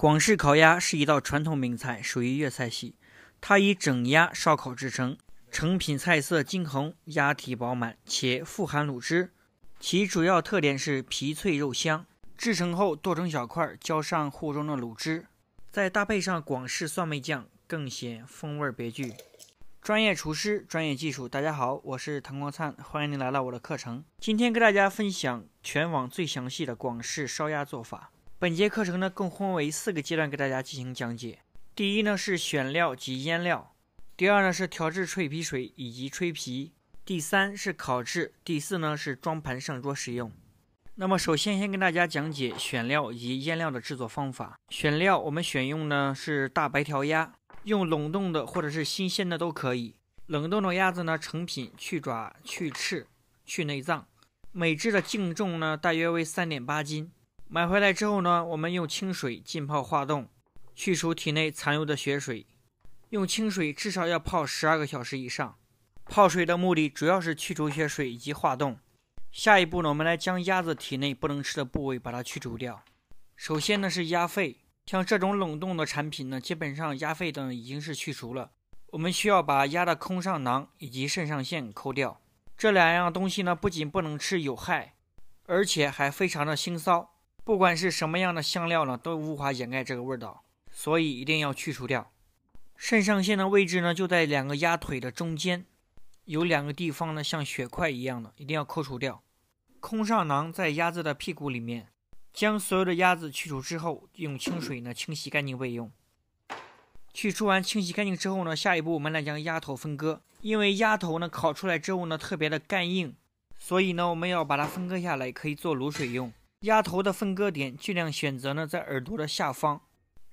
广式烤鸭是一道传统名菜，属于粤菜系。它以整鸭烧烤制成，成品菜色金红，鸭体饱满且富含卤汁。其主要特点是皮脆肉香，制成后剁成小块，浇上糊中的卤汁，再搭配上广式蒜味酱，更显风味别具。专业厨师，专业技术。大家好，我是唐光灿，欢迎您来到我的课程。今天跟大家分享全网最详细的广式烧鸭做法。本节课程呢，共分为四个阶段给大家进行讲解。第一呢是选料及腌料，第二呢是调制脆皮水以及吹皮，第三是烤制，第四呢是装盘上桌使用。那么首先先跟大家讲解选料以及腌料的制作方法。选料我们选用呢是大白条鸭，用冷冻的或者是新鲜的都可以。冷冻的鸭子呢，成品去爪、去翅、去内脏，每只的净重呢大约为三点八斤。买回来之后呢，我们用清水浸泡化冻，去除体内残留的血水，用清水至少要泡十二个小时以上。泡水的目的主要是去除血水以及化冻。下一步呢，我们来将鸭子体内不能吃的部位把它去除掉。首先呢是鸭肺，像这种冷冻的产品呢，基本上鸭肺等已经是去除了。我们需要把鸭的空上囊以及肾上腺抠掉，这两样东西呢不仅不能吃有害，而且还非常的腥臊。不管是什么样的香料呢，都无法掩盖这个味道，所以一定要去除掉。肾上腺的位置呢，就在两个鸭腿的中间，有两个地方呢像血块一样的，一定要扣除掉。空上囊在鸭子的屁股里面。将所有的鸭子去除之后，用清水呢清洗干净备用。去除完、清洗干净之后呢，下一步我们来将鸭头分割。因为鸭头呢烤出来之后呢特别的干硬，所以呢我们要把它分割下来，可以做卤水用。鸭头的分割点尽量选择呢在耳朵的下方，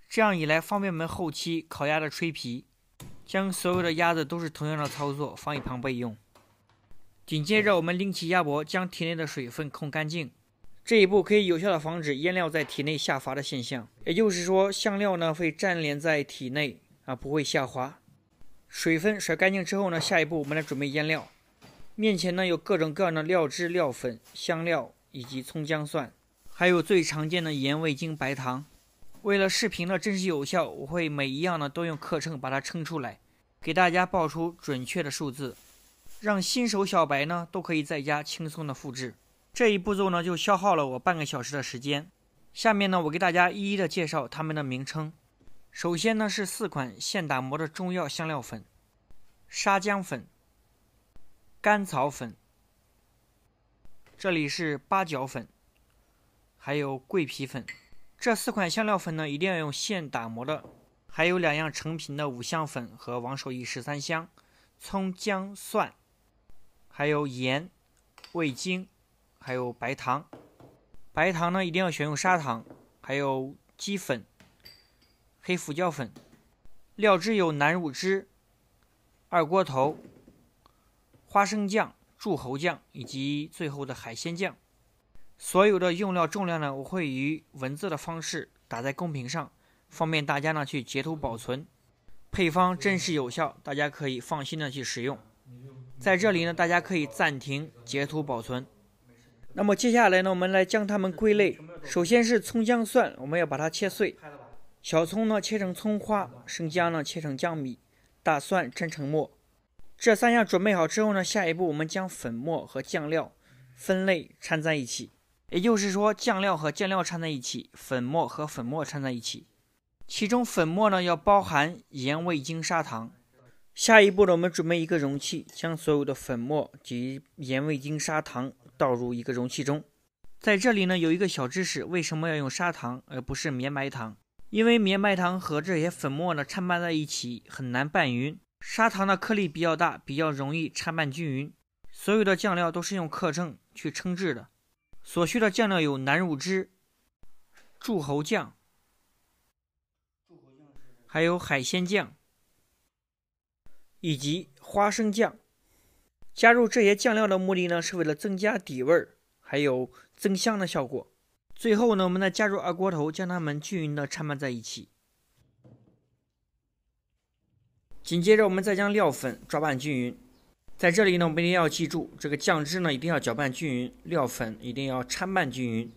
这样一来方便我们后期烤鸭的吹皮。将所有的鸭子都是同样的操作，放一旁备用。紧接着我们拎起鸭脖，将体内的水分控干净。这一步可以有效的防止腌料在体内下滑的现象，也就是说香料呢会粘连在体内啊不会下滑。水分甩干净之后呢，下一步我们来准备腌料。面前呢有各种各样的料汁、料粉、香料以及葱姜蒜。还有最常见的盐、味精、白糖。为了视频的真实有效，我会每一样呢都用克秤把它称出来，给大家报出准确的数字，让新手小白呢都可以在家轻松的复制。这一步骤呢就消耗了我半个小时的时间。下面呢我给大家一一的介绍它们的名称。首先呢是四款现打磨的中药香料粉：砂姜粉、甘草粉，这里是八角粉。还有桂皮粉，这四款香料粉呢，一定要用现打磨的。还有两样成品的五香粉和王守义十三香，葱姜蒜，还有盐、味精，还有白糖。白糖呢，一定要选用砂糖。还有鸡粉、黑胡椒粉。料汁有南乳汁、二锅头、花生酱、柱侯酱以及最后的海鲜酱。所有的用料重量呢，我会以文字的方式打在公屏上，方便大家呢去截图保存。配方真实有效，大家可以放心的去使用。在这里呢，大家可以暂停截图保存。那么接下来呢，我们来将它们归类。首先是葱姜蒜，我们要把它切碎；小葱呢切成葱花，生姜呢切成姜米，大蒜切成末。这三项准备好之后呢，下一步我们将粉末和酱料分类掺在一起。也就是说，酱料和酱料掺在一起，粉末和粉末掺在一起。其中粉末呢要包含盐、味精、砂糖。下一步呢，我们准备一个容器，将所有的粉末及盐、味精、砂糖倒入一个容器中。在这里呢，有一个小知识，为什么要用砂糖而不是绵白糖？因为绵白糖和这些粉末呢掺拌在一起很难拌匀，砂糖的颗粒比较大，比较容易掺拌均匀。所有的酱料都是用克称去称制的。所需的酱料有南乳汁、柱侯酱，还有海鲜酱，以及花生酱。加入这些酱料的目的呢，是为了增加底味儿，还有增香的效果。最后呢，我们再加入二锅头，将它们均匀的掺拌在一起。紧接着，我们再将料粉抓拌均匀。在这里呢，我们一定要记住，这个酱汁呢一定要搅拌均匀，料粉一定要掺拌均匀。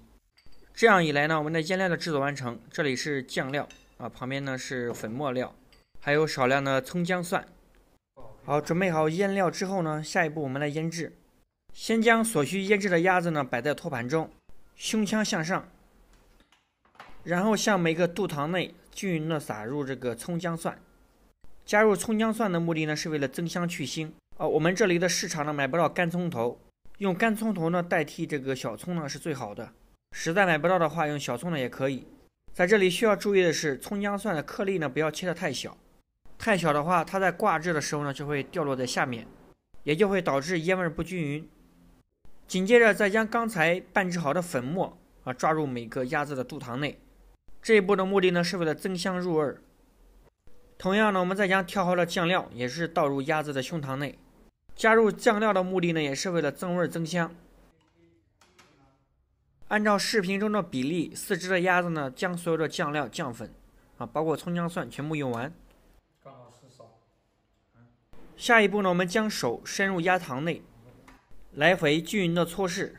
这样一来呢，我们的腌料的制作完成。这里是酱料啊，旁边呢是粉末料，还有少量的葱姜蒜。好，准备好腌料之后呢，下一步我们来腌制。先将所需腌制的鸭子呢摆在托盘中，胸腔向上，然后向每个肚膛内均匀的撒入这个葱姜蒜。加入葱姜蒜的目的呢，是为了增香去腥。啊，我们这里的市场呢买不到干葱头，用干葱头呢代替这个小葱呢是最好的。实在买不到的话，用小葱呢也可以。在这里需要注意的是，葱姜蒜的颗粒呢不要切得太小，太小的话，它在挂制的时候呢就会掉落在下面，也就会导致烟味不均匀。紧接着再将刚才拌制好的粉末啊抓入每个鸭子的肚膛内，这一步的目的呢是为了增香入味。同样呢，我们再将调好的酱料也是倒入鸭子的胸膛内。加入酱料的目的呢，也是为了增味增香。按照视频中的比例，四只的鸭子呢，将所有的酱料、酱粉啊，包括葱、姜、蒜全部用完。刚好四勺。下一步呢，我们将手伸入鸭膛内，来回均匀的搓拭，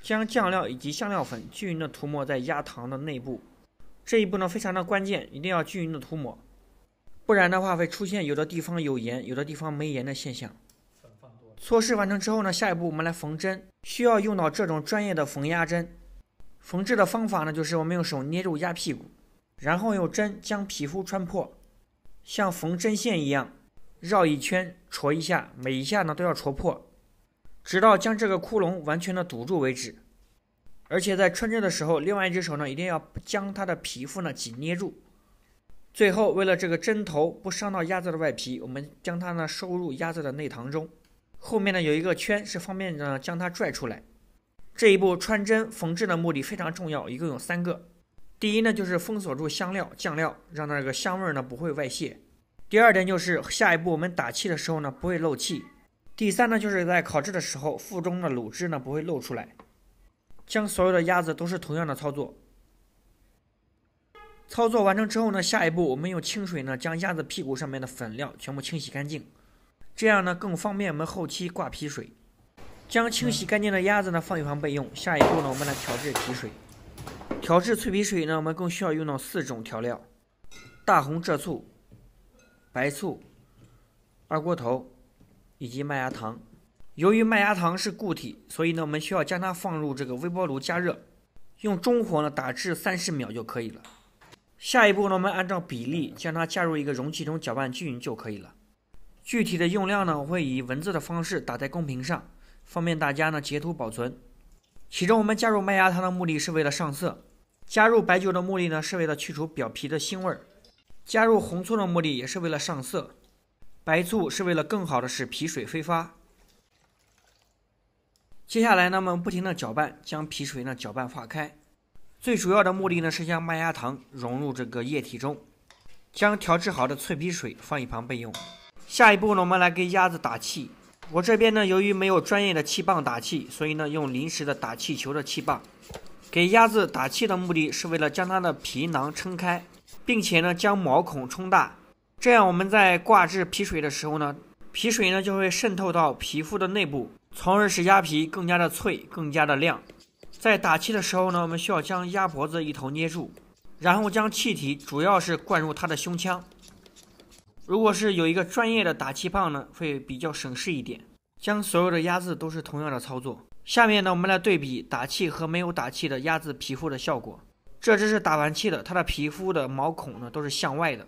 将酱料以及香料粉均匀的涂抹在鸭膛的内部。这一步呢非常的关键，一定要均匀的涂抹，不然的话会出现有的地方有盐，有的地方没盐的现象。措施完成之后呢，下一步我们来缝针，需要用到这种专业的缝压针。缝制的方法呢，就是我们用手捏住鸭屁股，然后用针将皮肤穿破，像缝针线一样绕一圈戳一下，每一下呢都要戳破，直到将这个窟窿完全的堵住为止。而且在穿针的时候，另外一只手呢一定要将它的皮肤呢紧捏住。最后为了这个针头不伤到鸭子的外皮，我们将它呢收入鸭子的内膛中。后面呢有一个圈，是方便呢将它拽出来。这一步穿针缝制的目的非常重要，一共有三个。第一呢就是封锁住香料酱料，让那个香味呢不会外泄；第二点就是下一步我们打气的时候呢不会漏气；第三呢就是在烤制的时候腹中的卤汁呢不会漏出来。将所有的鸭子都是同样的操作。操作完成之后呢，下一步我们用清水呢将鸭子屁股上面的粉料全部清洗干净。这样呢，更方便我们后期挂皮水。将清洗干净的鸭子呢放一旁备用。下一步呢，我们来调制皮水。调制脆皮水呢，我们更需要用到四种调料：大红浙醋、白醋、二锅头以及麦芽糖。由于麦芽糖是固体，所以呢，我们需要将它放入这个微波炉加热，用中火呢打至三十秒就可以了。下一步呢，我们按照比例将它加入一个容器中，搅拌均匀就可以了。具体的用量呢，我会以文字的方式打在公屏上，方便大家呢截图保存。其中我们加入麦芽糖的目的是为了上色，加入白酒的目的呢是为了去除表皮的腥味儿，加入红醋的目的也是为了上色，白醋是为了更好的使皮水挥发。接下来那么不停的搅拌，将皮水呢搅拌化开，最主要的目的呢是将麦芽糖融入这个液体中，将调制好的脆皮水放一旁备用。下一步呢，我们来给鸭子打气。我这边呢，由于没有专业的气棒打气，所以呢，用临时的打气球的气棒。给鸭子打气的目的是为了将它的皮囊撑开，并且呢，将毛孔冲大。这样我们在挂制皮水的时候呢，皮水呢就会渗透到皮肤的内部，从而使鸭皮更加的脆，更加的亮。在打气的时候呢，我们需要将鸭脖子一头捏住，然后将气体主要是灌入它的胸腔。如果是有一个专业的打气棒呢，会比较省事一点。将所有的鸭子都是同样的操作。下面呢，我们来对比打气和没有打气的鸭子皮肤的效果。这只是打完气的，它的皮肤的毛孔呢都是向外的，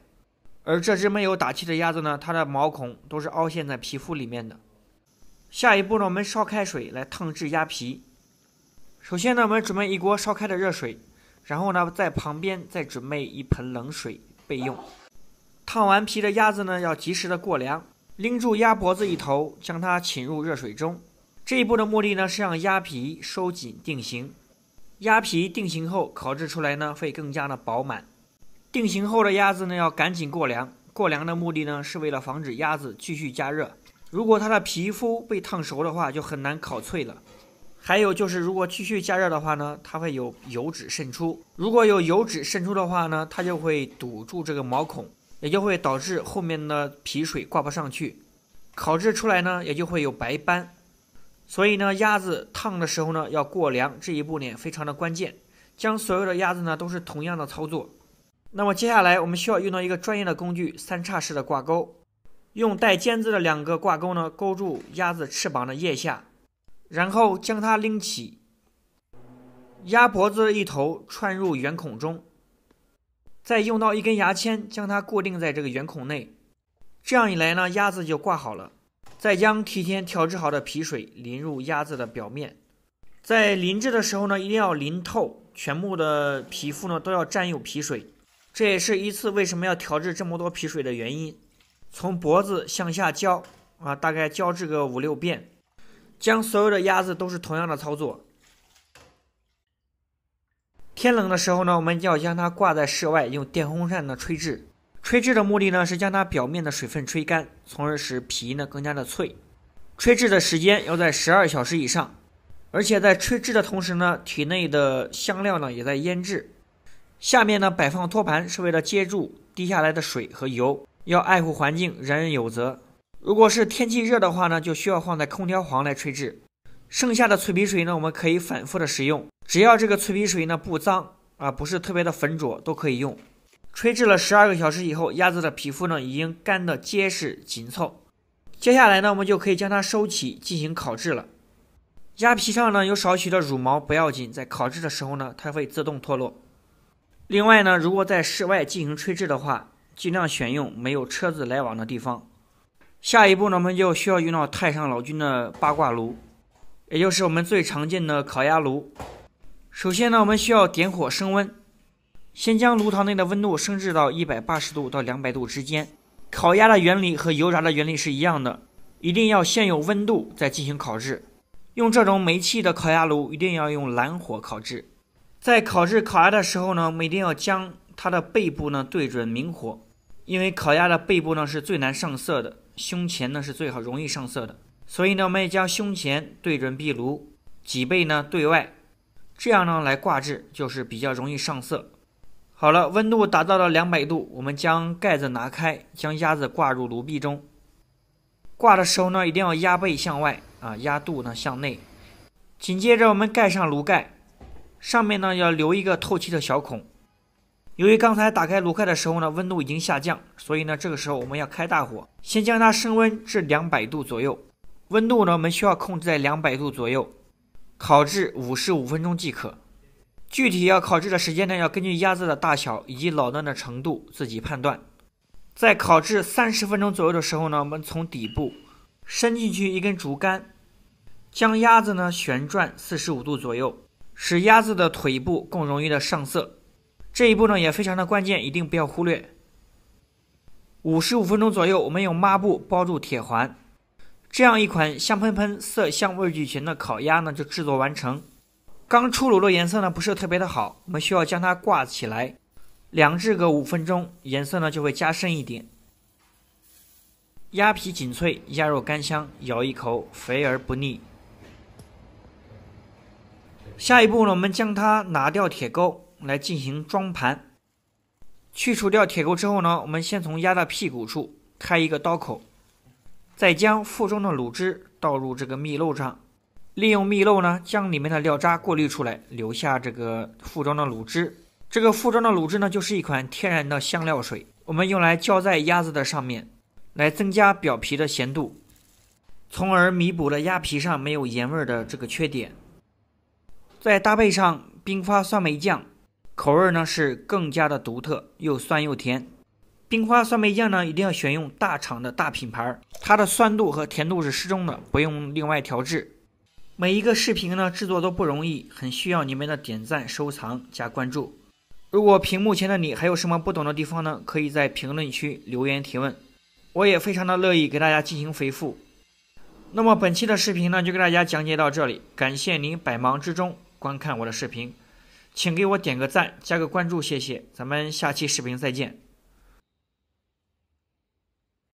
而这只没有打气的鸭子呢，它的毛孔都是凹陷在皮肤里面的。下一步呢，我们烧开水来烫制鸭皮。首先呢，我们准备一锅烧开的热水，然后呢，在旁边再准备一盆冷水备用。烫完皮的鸭子呢，要及时的过凉。拎住鸭脖子一头，将它浸入热水中。这一步的目的呢，是让鸭皮收紧定型。鸭皮定型后，烤制出来呢，会更加的饱满。定型后的鸭子呢，要赶紧过凉。过凉的目的呢，是为了防止鸭子继续加热。如果它的皮肤被烫熟的话，就很难烤脆了。还有就是，如果继续加热的话呢，它会有油脂渗出。如果有油脂渗出的话呢，它就会堵住这个毛孔。也就会导致后面的皮水挂不上去，烤制出来呢也就会有白斑，所以呢鸭子烫的时候呢要过凉这一步呢非常的关键，将所有的鸭子呢都是同样的操作，那么接下来我们需要用到一个专业的工具三叉式的挂钩，用带尖子的两个挂钩呢勾住鸭子翅膀的腋下，然后将它拎起，鸭脖子一头穿入圆孔中。再用到一根牙签，将它固定在这个圆孔内。这样一来呢，鸭子就挂好了。再将提前调制好的皮水淋入鸭子的表面，在淋制的时候呢，一定要淋透，全部的皮肤呢都要沾有皮水。这也是一次为什么要调制这么多皮水的原因。从脖子向下浇啊，大概浇制个五六遍，将所有的鸭子都是同样的操作。天冷的时候呢，我们要将它挂在室外，用电风扇呢吹制。吹制的目的呢是将它表面的水分吹干，从而使皮呢更加的脆。吹制的时间要在十二小时以上，而且在吹制的同时呢，体内的香料呢也在腌制。下面呢摆放托盘是为了接住滴下来的水和油。要爱护环境，人人有责。如果是天气热的话呢，就需要放在空调房来吹制。剩下的脆皮水呢，我们可以反复的使用。只要这个脆皮水呢不脏啊，不是特别的浑浊，都可以用。吹制了十二个小时以后，鸭子的皮肤呢已经干得结实紧凑。接下来呢，我们就可以将它收起进行烤制了。鸭皮上呢有少许的乳毛不要紧，在烤制的时候呢它会自动脱落。另外呢，如果在室外进行吹制的话，尽量选用没有车子来往的地方。下一步呢，我们就需要用到太上老君的八卦炉，也就是我们最常见的烤鸭炉。首先呢，我们需要点火升温，先将炉膛内的温度升至到一百八十度到两百度之间。烤鸭的原理和油炸的原理是一样的，一定要先有温度再进行烤制。用这种煤气的烤鸭炉，一定要用蓝火烤制。在烤制烤鸭的时候呢，我们一定要将它的背部呢对准明火，因为烤鸭的背部呢是最难上色的，胸前呢是最好容易上色的，所以呢，我们将胸前对准壁炉，脊背呢对外。这样呢，来挂制就是比较容易上色。好了，温度达到了两百度，我们将盖子拿开，将鸭子挂入炉壁中。挂的时候呢，一定要压背向外啊，压肚呢向内。紧接着我们盖上炉盖，上面呢要留一个透气的小孔。由于刚才打开炉盖的时候呢，温度已经下降，所以呢，这个时候我们要开大火，先将它升温至两百度左右。温度呢，我们需要控制在两百度左右。烤制五十五分钟即可，具体要烤制的时间呢，要根据鸭子的大小以及老嫩的程度自己判断。在烤制三十分钟左右的时候呢，我们从底部伸进去一根竹竿，将鸭子呢旋转四十五度左右，使鸭子的腿部更容易的上色。这一步呢也非常的关键，一定不要忽略。五十五分钟左右，我们用抹布包住铁环。这样一款香喷喷、色香味俱全的烤鸭呢，就制作完成。刚出炉的颜色呢，不是特别的好，我们需要将它挂起来，凉制个五分钟，颜色呢就会加深一点。鸭皮紧脆，鸭肉干香，咬一口肥而不腻。下一步呢，我们将它拿掉铁钩来进行装盘。去除掉铁钩之后呢，我们先从鸭的屁股处开一个刀口。再将腹中的卤汁倒入这个蜜漏上，利用蜜漏呢，将里面的料渣过滤出来，留下这个腹中的卤汁。这个腹中的卤汁呢，就是一款天然的香料水，我们用来浇在鸭子的上面，来增加表皮的咸度，从而弥补了鸭皮上没有盐味的这个缺点。再搭配上冰发酸梅酱，口味呢是更加的独特，又酸又甜。冰花酸梅酱呢，一定要选用大厂的大品牌儿，它的酸度和甜度是适中的，不用另外调制。每一个视频呢制作都不容易，很需要你们的点赞、收藏、加关注。如果屏幕前的你还有什么不懂的地方呢，可以在评论区留言提问，我也非常的乐意给大家进行回复。那么本期的视频呢就给大家讲解到这里，感谢您百忙之中观看我的视频，请给我点个赞，加个关注，谢谢，咱们下期视频再见。